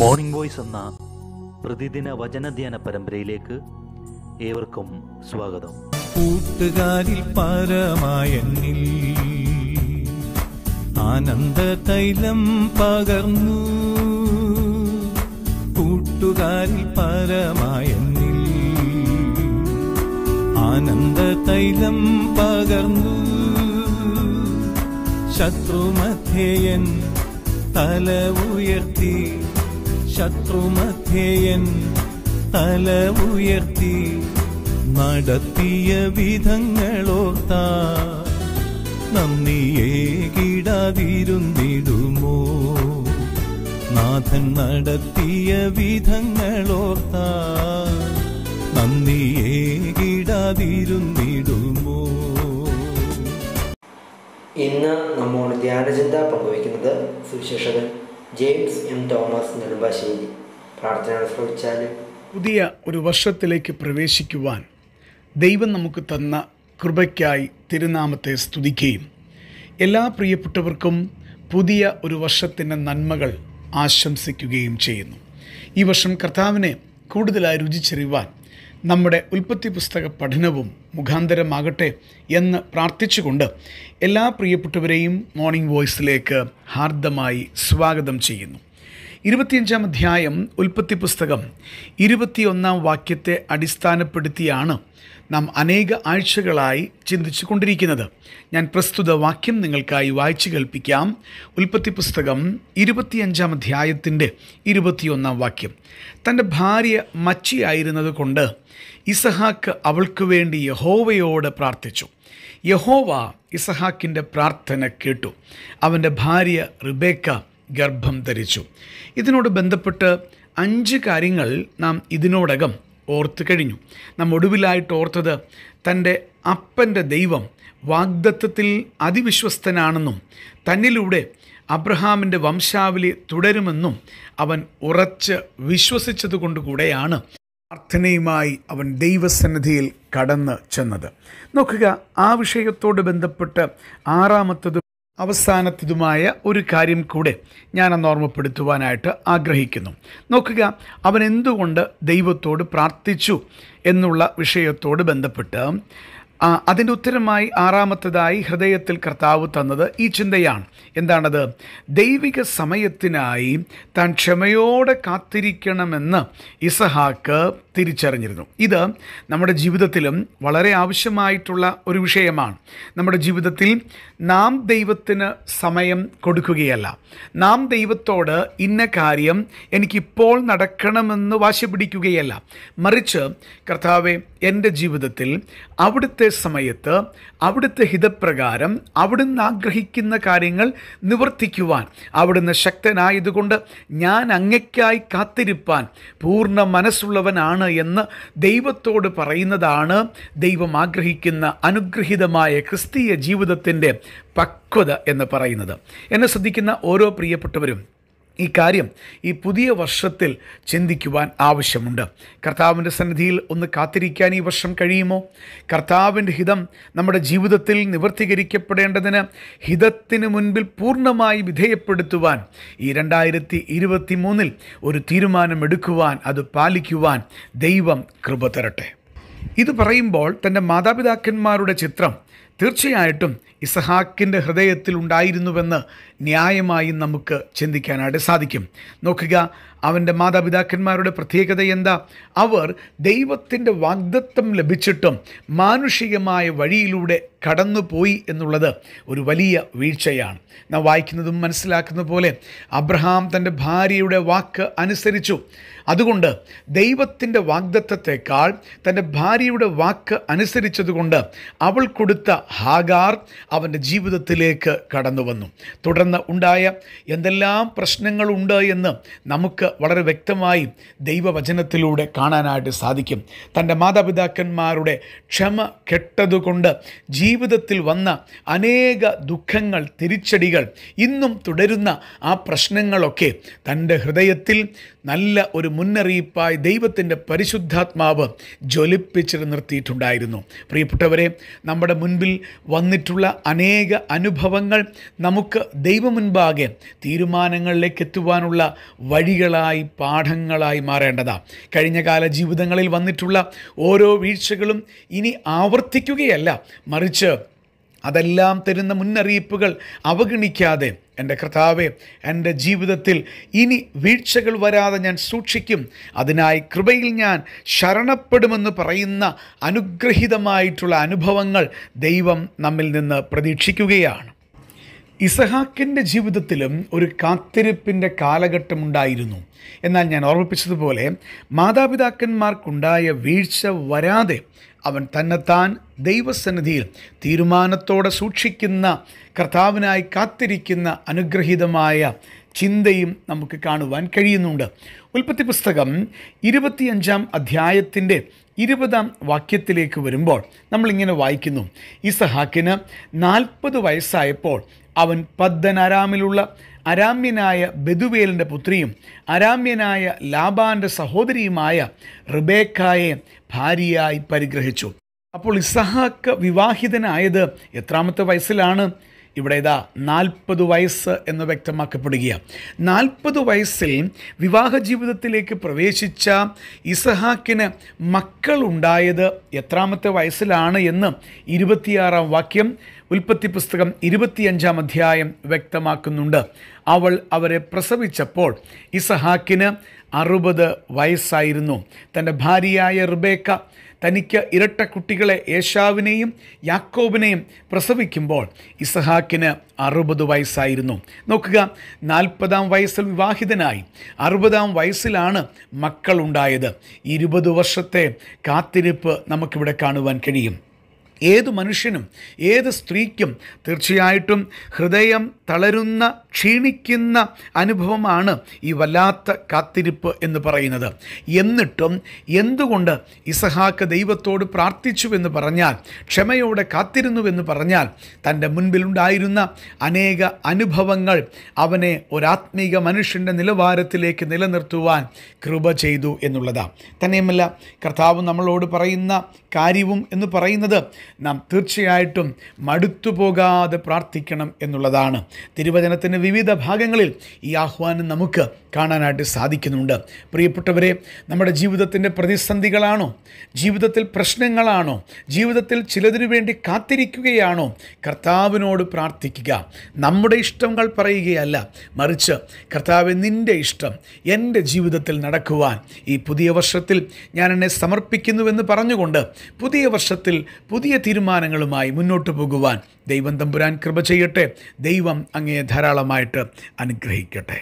morning voice എന്ന പ്രതിദിന വചനധ്യാന പരമ്പരയിലേക്ക് ഏവർക്കും സ്വാഗതം കൂട്ടുകാരിൽ പരമായന്നിൽ ആനന്ദ തൈലം പകർന്നു കൂട്ടുകാരിൽ പരമായന്നിൽ ആനന്ദ തൈലം പകർന്നു ശത്രുമധ്യേയൻ തല ഉയർത്തി ശത്രുമധ്യയൻ തല ഉയർത്തി നടത്തിയ വിധങ്ങളോർത്താ നന്ദിയെ കിടാതിരുന്നിടുമോ നാഥൻ നടത്തിയ വിധങ്ങളോർത്താ നന്ദിയെ കിടാതിരുന്നിടുമോ ഇന്ന് നമ്മോട് ധ്യാനചിന്ത പങ്കുവയ്ക്കുന്നത് സുവിശേഷകൻ ജെയിംസ് എം തോമസ് നെടുമ്പാശ്ശേരി പ്രാർത്ഥന ശ്രമിച്ചാൽ പുതിയ ഒരു വർഷത്തിലേക്ക് പ്രവേശിക്കുവാൻ ദൈവം നമുക്ക് തന്ന കൃപയ്ക്കായി തിരുനാമത്തെ സ്തുതിക്കുകയും എല്ലാ പ്രിയപ്പെട്ടവർക്കും പുതിയ ഒരു വർഷത്തിൻ്റെ നന്മകൾ ആശംസിക്കുകയും ചെയ്യുന്നു ഈ വർഷം കർത്താവിനെ കൂടുതലായി രുചിച്ചെറിയുവാൻ നമ്മുടെ ഉൽപ്പത്തി പുസ്തക പഠനവും മുഖാന്തരമാകട്ടെ എന്ന് പ്രാർത്ഥിച്ചുകൊണ്ട് എല്ലാ പ്രിയപ്പെട്ടവരെയും മോർണിംഗ് വോയിസിലേക്ക് ഹാർദമായി സ്വാഗതം ചെയ്യുന്നു ഇരുപത്തിയഞ്ചാം അധ്യായം ഉൽപ്പത്തി പുസ്തകം ഇരുപത്തിയൊന്നാം വാക്യത്തെ അടിസ്ഥാനപ്പെടുത്തിയാണ് നാം അനേക ആഴ്ചകളായി ചിന്തിച്ചു കൊണ്ടിരിക്കുന്നത് ഞാൻ പ്രസ്തുത വാക്യം നിങ്ങൾക്കായി വായിച്ചു കേൾപ്പിക്കാം ഉൽപ്പത്തി പുസ്തകം ഇരുപത്തിയഞ്ചാം അധ്യായത്തിൻ്റെ ഇരുപത്തിയൊന്നാം വാക്യം തൻ്റെ ഭാര്യ മച്ചിയായിരുന്നത് കൊണ്ട് ഇസഹാക്ക് അവൾക്ക് വേണ്ടി യഹോവയോട് പ്രാർത്ഥിച്ചു യഹോവ ഇസഹാക്കിൻ്റെ പ്രാർത്ഥന കേട്ടു അവൻ്റെ ഭാര്യ റിബേക്ക ഗർഭം ധരിച്ചു ഇതിനോട് ബന്ധപ്പെട്ട് അഞ്ച് കാര്യങ്ങൾ നാം ഇതിനോടകം ഓർത്ത് കഴിഞ്ഞു നാം ഒടുവിലായിട്ട് ഓർത്തത് തൻ്റെ അപ്പൻ്റെ ദൈവം വാഗ്ദത്വത്തിൽ അതിവിശ്വസ്തനാണെന്നും തന്നിലൂടെ അബ്രഹാമിൻ്റെ വംശാവലി തുടരുമെന്നും അവൻ ഉറച്ച് വിശ്വസിച്ചതുകൊണ്ട് കൂടെയാണ് പ്രാർത്ഥനയുമായി അവൻ ദൈവസന്നിധിയിൽ കടന്ന് ചെന്നത് നോക്കുക ആ വിഷയത്തോട് ബന്ധപ്പെട്ട് ആറാമത്തത് അവസാനത്തിതുമായ ഒരു കാര്യം കൂടെ ഞാനന്ന് ഓർമ്മപ്പെടുത്തുവാനായിട്ട് ആഗ്രഹിക്കുന്നു നോക്കുക അവൻ എന്തുകൊണ്ട് ദൈവത്തോട് പ്രാർത്ഥിച്ചു എന്നുള്ള വിഷയത്തോട് ബന്ധപ്പെട്ട് അതിൻ്റെ ഉത്തരമായി ആറാമത്തതായി ഹൃദയത്തിൽ കർത്താവ് തന്നത് ഈ ചിന്തയാണ് എന്താണത് ദൈവിക സമയത്തിനായി താൻ ക്ഷമയോടെ കാത്തിരിക്കണമെന്ന് ഇസഹാക്ക് തിരിച്ചറിഞ്ഞിരുന്നു ഇത് നമ്മുടെ ജീവിതത്തിലും വളരെ ആവശ്യമായിട്ടുള്ള ഒരു വിഷയമാണ് നമ്മുടെ ജീവിതത്തിൽ നാം ദൈവത്തിന് സമയം കൊടുക്കുകയല്ല നാം ദൈവത്തോട് ഇന്ന കാര്യം എനിക്കിപ്പോൾ നടക്കണമെന്ന് വാശി പിടിക്കുകയല്ല മറിച്ച് കർത്താവെ എൻ്റെ ജീവിതത്തിൽ അവിടുത്തെ സമയത്ത് അവിടുത്തെ ഹിതപ്രകാരം അവിടുന്ന് ആഗ്രഹിക്കുന്ന കാര്യങ്ങൾ നിവർത്തിക്കുവാൻ അവിടുന്ന് ശക്തനായതുകൊണ്ട് ഞാൻ അങ്ങയ്ക്കായി കാത്തിരിപ്പാൻ പൂർണ്ണ മനസ്സുള്ളവനാണ് എന്ന് ദൈവത്തോട് പറയുന്നതാണ് ദൈവം ആഗ്രഹിക്കുന്ന അനുഗ്രഹീതമായ ക്രിസ്തീയ ജീവിതത്തിൻ്റെ പക്വത എന്ന് പറയുന്നത് എന്നെ ശ്രദ്ധിക്കുന്ന ഓരോ പ്രിയപ്പെട്ടവരും ഈ കാര്യം ഈ പുതിയ വർഷത്തിൽ ചിന്തിക്കുവാൻ ആവശ്യമുണ്ട് കർത്താവിൻ്റെ സന്നിധിയിൽ ഒന്ന് കാത്തിരിക്കാൻ ഈ വർഷം കഴിയുമോ കർത്താവിൻ്റെ ഹിതം നമ്മുടെ ജീവിതത്തിൽ നിവർത്തീകരിക്കപ്പെടേണ്ടതിന് ഹിതത്തിന് മുൻപിൽ പൂർണ്ണമായി വിധേയപ്പെടുത്തുവാൻ ഈ രണ്ടായിരത്തി ഇരുപത്തി മൂന്നിൽ ഒരു തീരുമാനമെടുക്കുവാൻ അത് പാലിക്കുവാൻ ദൈവം കൃപ തരട്ടെ ഇത് പറയുമ്പോൾ തൻ്റെ മാതാപിതാക്കന്മാരുടെ ചിത്രം തീർച്ചയായിട്ടും ഇസഹാക്കിൻ്റെ ഹൃദയത്തിൽ ഉണ്ടായിരുന്നുവെന്ന് ന്യായമായും നമുക്ക് ചിന്തിക്കാനായിട്ട് സാധിക്കും നോക്കുക അവൻ്റെ മാതാപിതാക്കന്മാരുടെ പ്രത്യേകത എന്താ അവർ ദൈവത്തിൻ്റെ വാഗ്ദത്വം ലഭിച്ചിട്ടും മാനുഷികമായ വഴിയിലൂടെ കടന്നുപോയി എന്നുള്ളത് ഒരു വലിയ വീഴ്ചയാണ് നാം വായിക്കുന്നതും മനസ്സിലാക്കുന്ന പോലെ അബ്രഹാം തൻ്റെ ഭാര്യയുടെ വാക്ക് അനുസരിച്ചു അതുകൊണ്ട് ദൈവത്തിൻ്റെ വാഗ്ദത്വത്തെക്കാൾ തൻ്റെ ഭാര്യയുടെ വാക്ക് അനുസരിച്ചതുകൊണ്ട് അവൾ കൊടുത്ത ഹാഗാർ അവൻ്റെ ജീവിതത്തിലേക്ക് കടന്നു വന്നു തുടർന്ന് ഉണ്ടായ എന്തെല്ലാം പ്രശ്നങ്ങളുണ്ട് എന്ന് നമുക്ക് വളരെ വ്യക്തമായി ദൈവവചനത്തിലൂടെ കാണാനായിട്ട് സാധിക്കും തൻ്റെ മാതാപിതാക്കന്മാരുടെ ക്ഷമ കെട്ടതുകൊണ്ട് ജീവിതത്തിൽ വന്ന അനേക ദുഃഖങ്ങൾ തിരിച്ചടികൾ ഇന്നും തുടരുന്ന ആ പ്രശ്നങ്ങളൊക്കെ തൻ്റെ ഹൃദയത്തിൽ നല്ല ഒരു മുന്നറിയിപ്പായി ദൈവത്തിൻ്റെ പരിശുദ്ധാത്മാവ് ജ്വലിപ്പിച്ചിട്ട് നിർത്തിയിട്ടുണ്ടായിരുന്നു പ്രിയപ്പെട്ടവരെ നമ്മുടെ മുൻപിൽ വന്നിട്ടുള്ള അനേക അനുഭവങ്ങൾ നമുക്ക് ദൈവമുൻപാകെ തീരുമാനങ്ങളിലേക്ക് എത്തുവാനുള്ള വഴികളായി പാഠങ്ങളായി മാറേണ്ടതാണ് കഴിഞ്ഞ കാല ജീവിതങ്ങളിൽ വന്നിട്ടുള്ള ഓരോ വീഴ്ചകളും ഇനി ആവർത്തിക്കുകയല്ല മറിച്ച് അതെല്ലാം തരുന്ന മുന്നറിയിപ്പുകൾ അവഗണിക്കാതെ എൻ്റെ കർത്താവെ എൻ്റെ ജീവിതത്തിൽ ഇനി വീഴ്ചകൾ വരാതെ ഞാൻ സൂക്ഷിക്കും അതിനായി കൃപയിൽ ഞാൻ ശരണപ്പെടുമെന്ന് പറയുന്ന അനുഗ്രഹീതമായിട്ടുള്ള അനുഭവങ്ങൾ ദൈവം നമ്മിൽ നിന്ന് പ്രതീക്ഷിക്കുകയാണ് ഇസഹാക്കിൻ്റെ ജീവിതത്തിലും ഒരു കാത്തിരിപ്പിൻ്റെ കാലഘട്ടമുണ്ടായിരുന്നു എന്നാൽ ഞാൻ ഓർമ്മിപ്പിച്ചതുപോലെ മാതാപിതാക്കന്മാർക്കുണ്ടായ വീഴ്ച വരാതെ അവൻ തന്നെത്താൻ ദൈവസന്നിധിയിൽ തീരുമാനത്തോടെ സൂക്ഷിക്കുന്ന കർത്താവിനായി കാത്തിരിക്കുന്ന അനുഗ്രഹീതമായ ചിന്തയും നമുക്ക് കാണുവാൻ കഴിയുന്നുണ്ട് ഉൽപ്പത്തി പുസ്തകം ഇരുപത്തിയഞ്ചാം അധ്യായത്തിൻ്റെ ഇരുപതാം വാക്യത്തിലേക്ക് വരുമ്പോൾ നമ്മളിങ്ങനെ വായിക്കുന്നു ഇസഹാക്കിന് നാൽപ്പത് വയസ്സായപ്പോൾ അവൻ പദ്ധൻ അരാമിലുള്ള അരാമ്യനായ ബെദുവേലിൻ്റെ പുത്രിയും അരാമ്യനായ ലാബാൻ്റെ സഹോദരിയുമായ റിബേക്കായെ ഭാര്യയായി പരിഗ്രഹിച്ചു അപ്പോൾ ഇസഹാക്ക് വിവാഹിതനായത് എത്രാമത്തെ വയസ്സിലാണ് ഇവിടെ ഇതാ നാൽപ്പത് വയസ്സ് എന്ന് വ്യക്തമാക്കപ്പെടുക നാൽപ്പത് വയസ്സിൽ വിവാഹ ജീവിതത്തിലേക്ക് പ്രവേശിച്ച ഇസഹാക്കിന് മക്കളുണ്ടായത് എത്രാമത്തെ വയസ്സിലാണ് എന്ന് ഇരുപത്തിയാറാം വാക്യം ഉൽപ്പത്തി പുസ്തകം ഇരുപത്തിയഞ്ചാം അധ്യായം വ്യക്തമാക്കുന്നുണ്ട് അവൾ അവരെ പ്രസവിച്ചപ്പോൾ ഇസഹാക്കിന് അറുപത് വയസ്സായിരുന്നു തൻ്റെ ഭാര്യയായ റിബേക്ക തനിക്ക് ഇരട്ട കുട്ടികളെ യേശാവിനെയും യാക്കോബിനെയും പ്രസവിക്കുമ്പോൾ ഇസഹാക്കിന് അറുപത് വയസ്സായിരുന്നു നോക്കുക നാൽപ്പതാം വയസ്സിൽ വിവാഹിതനായി അറുപതാം വയസ്സിലാണ് മക്കളുണ്ടായത് ഇരുപത് വർഷത്തെ കാത്തിരിപ്പ് നമുക്കിവിടെ കാണുവാൻ കഴിയും ഏത് മനുഷ്യനും ഏത് സ്ത്രീക്കും തീർച്ചയായിട്ടും ഹൃദയം തളരുന്ന ക്ഷീണിക്കുന്ന അനുഭവമാണ് ഈ വല്ലാത്ത കാത്തിരിപ്പ് എന്ന് പറയുന്നത് എന്നിട്ടും എന്തുകൊണ്ട് ഇസഹാക്ക് ദൈവത്തോട് പ്രാർത്ഥിച്ചു എന്ന് പറഞ്ഞാൽ ക്ഷമയോടെ കാത്തിരുന്നു എന്ന് പറഞ്ഞാൽ തൻ്റെ മുൻപിലുണ്ടായിരുന്ന അനേക അനുഭവങ്ങൾ അവനെ ഒരാത്മീക മനുഷ്യൻ്റെ നിലവാരത്തിലേക്ക് നിലനിർത്തുവാൻ കൃപ ചെയ്തു എന്നുള്ളതാണ് തന്നെയുമല്ല കർത്താവ് നമ്മളോട് പറയുന്ന കാര്യവും എന്ന് പറയുന്നത് നാം തീർച്ചയായിട്ടും മടുത്തു പോകാതെ പ്രാർത്ഥിക്കണം എന്നുള്ളതാണ് തിരുവചനത്തിൻ്റെ വിവിധ ഭാഗങ്ങളിൽ ഈ ആഹ്വാനം നമുക്ക് കാണാനായിട്ട് സാധിക്കുന്നുണ്ട് പ്രിയപ്പെട്ടവരെ നമ്മുടെ ജീവിതത്തിൻ്റെ പ്രതിസന്ധികളാണോ ജീവിതത്തിൽ പ്രശ്നങ്ങളാണോ ജീവിതത്തിൽ ചിലതിനു വേണ്ടി കാത്തിരിക്കുകയാണോ കർത്താവിനോട് പ്രാർത്ഥിക്കുക നമ്മുടെ ഇഷ്ടങ്ങൾ പറയുകയല്ല മറിച്ച് കർത്താവ് നിൻ്റെ ഇഷ്ടം എൻ്റെ ജീവിതത്തിൽ നടക്കുവാൻ ഈ പുതിയ വർഷത്തിൽ ഞാൻ എന്നെ സമർപ്പിക്കുന്നുവെന്ന് പറഞ്ഞുകൊണ്ട് പുതിയ വർഷത്തിൽ പുതിയ തീരുമാനങ്ങളുമായി മുന്നോട്ട് പോകുവാൻ ദൈവം തമ്പുരാൻ കൃപ ചെയ്യട്ടെ ദൈവം അങ്ങയെ ധാരാളമായിട്ട് അനുഗ്രഹിക്കട്ടെ